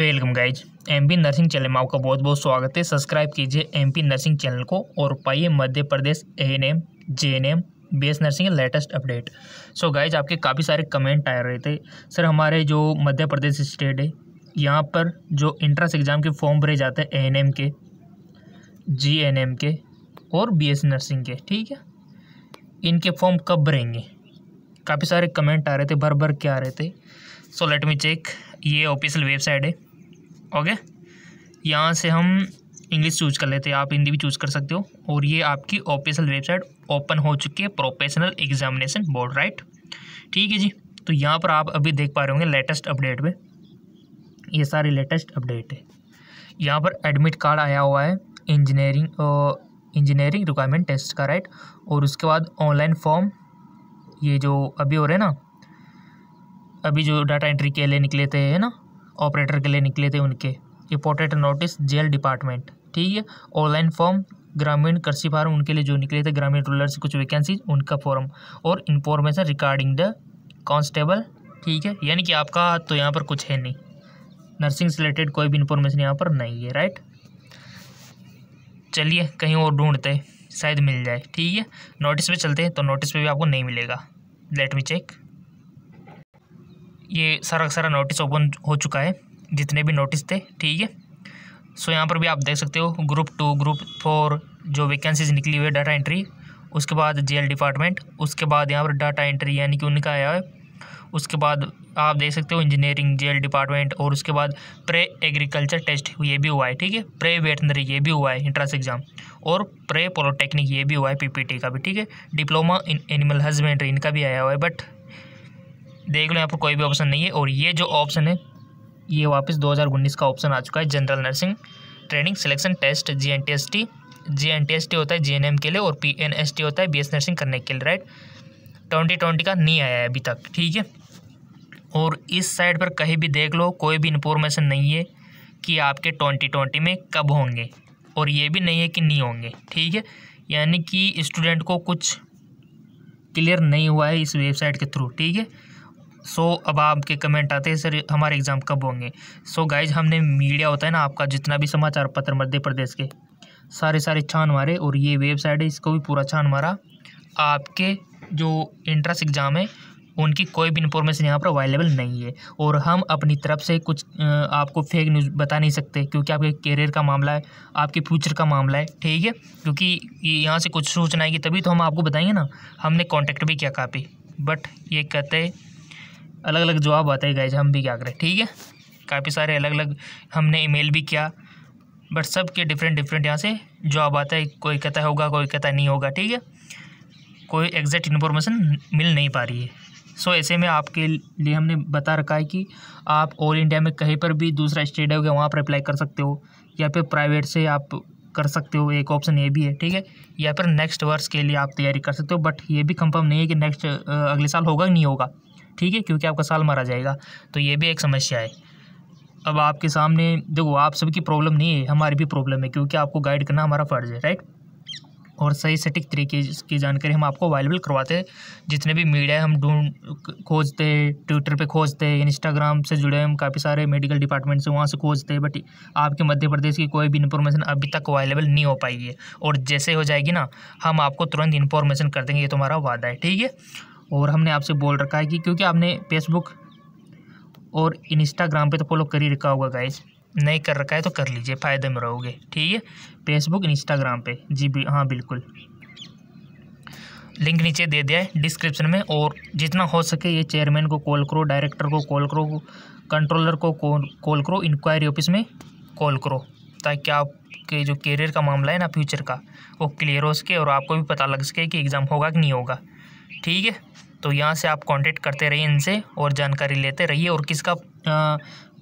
welcome guys MP nursing channel में आपका बहुत बहुत स्वागत है सब्सक्राइब कीजिए एमपी नर्सिंग चैनल को और पाइए Madhya Pradesh N M J N M B S nursing latest update so guys आपके काफ़ी सारे कमेंट आ रहे थे सर हमारे जो मध्य प्रदेश स्टेट है यहाँ पर जो इंट्रेंस एग्ज़ाम के फॉर्म भरे जाते हैं एन एम के जी एन एम के और बी एस नर्सिंग के ठीक है इनके फॉर्म कब भरेंगे काफ़ी सारे कमेंट आ रहे थे भर भर के आ रहे थे सो लेट मी चेक ये ऑफिशियल वेबसाइट है ओके यहाँ से हम इंग्लिश चूज कर लेते हैं आप हिंदी भी चूज कर सकते हो और ये आपकी ऑफिशियल वेबसाइट ओपन हो चुकी है प्रोफेशनल एग्जामिनेशन बोर्ड राइट ठीक है जी तो यहाँ पर आप अभी देख पा रहे होंगे लेटेस्ट अपडेट में ये सारी लेटेस्ट अपडेट है यहाँ पर एडमिट कार्ड आया हुआ है इंजीनियरिंग इंजीनियरिंग रिक्वायरमेंट टेस्ट का राइट और उसके बाद ऑनलाइन फॉर्म ये जो अभी हो रहे हैं ना अभी जो डाटा एंट्री के लिए निकले थे है ना ऑपरेटर के लिए निकले थे उनके इम्पोर्टेंट नोटिस जेल डिपार्टमेंट ठीक है ऑनलाइन फॉर्म ग्रामीण कृषि फार्म उनके लिए जो निकले थे ग्रामीण रूलर से कुछ वैकेंसी उनका फॉर्म और इंफॉर्मेशन रिगार्डिंग द कांस्टेबल ठीक है यानी कि आपका तो यहाँ पर कुछ है नहीं नर्सिंग से रिलेटेड कोई भी इन्फॉर्मेशन यहाँ पर नहीं है राइट चलिए कहीं और ढूंढते शायद मिल जाए ठीक है नोटिस पे चलते हैं तो नोटिस पे भी आपको नहीं मिलेगा लेट मी चेक ये सारा का सारा नोटिस ओपन हो चुका है जितने भी नोटिस थे ठीक है सो यहाँ पर भी आप देख सकते हो ग्रुप टू ग्रुप फोर जो वैकेंसीज निकली हुई है डाटा एंट्री उसके बाद जेल डिपार्टमेंट उसके बाद यहाँ पर डाटा एंट्री यानी कि उनका आया है उसके बाद आप देख सकते हो इंजीनियरिंग जेल डिपार्टमेंट और उसके बाद प्रे एग्रीकल्चर टेस्ट ये भी हुआ है ठीक है प्रे वेटनरी ये भी हुआ है इंट्रांस एग्ज़ाम और प्रे पॉलिटेक्निक ये भी हुआ है पीपीटी का भी ठीक है डिप्लोमा इन एनिमल हस्बेंड्री इनका भी आया हुआ है बट देख लो यहाँ पर कोई भी ऑप्शन नहीं है और ये जो ऑप्शन है ये वापस 2019 का ऑप्शन आ चुका है general nursing training selection test G N T S T G N T S T होता है जी एन एम के लिए और पी एन एस टी होता है बी एस नर्सिंग करने के लिए राइट ट्वेंटी ट्वेंटी का नहीं आया है अभी तक ठीक है और इस साइड पर कहीं भी देख लो कोई भी इन्फॉर्मेशन नहीं है कि आपके ट्वेंटी ट्वेंटी में कब होंगे और ये भी नहीं है कि नहीं होंगे ठीक है यानी कि स्टूडेंट को कुछ क्लियर नहीं हुआ है इस वेबसाइट के थ्रू ठीक है सो so, अब आपके कमेंट आते हैं सर हमारे एग्ज़ाम कब होंगे सो so, गाइज हमने मीडिया होता है ना आपका जितना भी समाचार पत्र मध्य प्रदेश के सारे सारे छान मारे और ये वेबसाइट है इसको भी पूरा छान मारा आपके जो इंट्रेंस एग्ज़ाम है उनकी कोई भी इन्फॉर्मेशन यहाँ पर अवेलेबल नहीं है और हम अपनी तरफ से कुछ आपको फेक न्यूज़ बता नहीं सकते क्योंकि आपके करियर का मामला है आपके फ्यूचर का मामला है ठीक है क्योंकि यहाँ से कुछ सूचना आएगी तभी तो हम आपको बताएंगे ना हमने कॉन्टैक्ट भी किया काफ़ी बट ये कहते हैं अलग अलग जवाब आता है गाइज हम भी क्या करें ठीक है काफ़ी सारे अलग अलग हमने ईमेल भी किया बट सब के डिफरेंट डिफरेंट यहाँ से जॉब आता है कोई कहता होगा कोई कहता नहीं होगा ठीक है कोई एग्जैक्ट इन्फॉर्मेशन मिल नहीं पा रही है सो so, ऐसे में आपके लिए हमने बता रखा है कि आप ऑल इंडिया में कहीं पर भी दूसरा स्टेट है वहाँ पर अप्लाई कर सकते हो या फिर प्राइवेट से आप कर सकते हो एक ऑप्शन ये भी है ठीक है या फिर नेक्स्ट वर्ष के लिए आप तैयारी कर सकते हो बट ये भी कंफर्म नहीं है कि नेक्स्ट अगले साल होगा नहीं होगा ठीक है क्योंकि आपका साल मारा जाएगा तो ये भी एक समस्या है अब आपके सामने देखो आप सबकी प्रॉब्लम नहीं है हमारी भी प्रॉब्लम है क्योंकि आपको गाइड करना हमारा फ़र्ज़ है राइट और सही सटीक तरीके की जानकारी हम आपको अवेलेबल करवाते हैं जितने भी मीडिया हम ढूंढ खोजते ट्विटर पे खोजते इंस्टाग्राम से जुड़े हम काफ़ी सारे मेडिकल डिपार्टमेंट से वहाँ से खोजते बट आपके मध्य प्रदेश की कोई भी इन्फॉर्मेशन अभी तक अवेलेबल नहीं हो पाई है और जैसे हो जाएगी ना हम आपको तुरंत इन्फॉर्मेशन कर देंगे ये तुम्हारा तो वादा है ठीक है और हमने आपसे बोल रखा है कि क्योंकि आपने फेसबुक और इंस्टाग्राम पे तो फॉलो कर ही रखा होगा गाइज नहीं कर रखा है तो कर लीजिए फ़ायदे में रहोगे ठीक है फेसबुक इंस्टाग्राम पे जी भी हाँ बिल्कुल लिंक नीचे दे दिया है डिस्क्रिप्शन में और जितना हो सके ये चेयरमैन को कॉल करो डायरेक्टर को कॉल करो कंट्रोलर को कॉल करो इंक्वायरी ऑफिस में कॉल करो ताकि आपके जो करियर का मामला है ना फ्यूचर का वो क्लियर हो सके और आपको भी पता लग सके कि एग्ज़ाम होगा कि नहीं होगा ठीक है तो यहाँ से आप कांटेक्ट करते रहिए इनसे और जानकारी लेते रहिए और किसका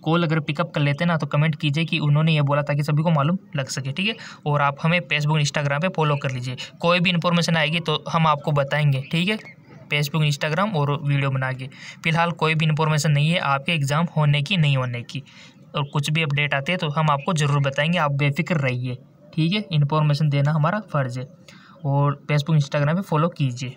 कॉल अगर पिकअप कर लेते ना तो कमेंट कीजिए कि उन्होंने ये बोला ताकि सभी को मालूम लग सके ठीक है और आप हमें फेसबुक इंस्टाग्राम पे फॉलो कर लीजिए कोई भी इन्फॉर्मेशन आएगी तो हम आपको बताएंगे ठीक है फेसबुक इंस्टाग्राम और वीडियो बना के फिलहाल कोई भी इन्फॉर्मेशन नहीं है आपके एग्ज़ाम होने की नहीं होने की और कुछ भी अपडेट आते हैं तो हम आपको ज़रूर बताएँगे आप बेफिक्र रहिए ठीक है इन्फॉर्मेशन देना हमारा फ़र्ज़ है और फेसबुक इंस्टाग्राम पर फॉलो कीजिए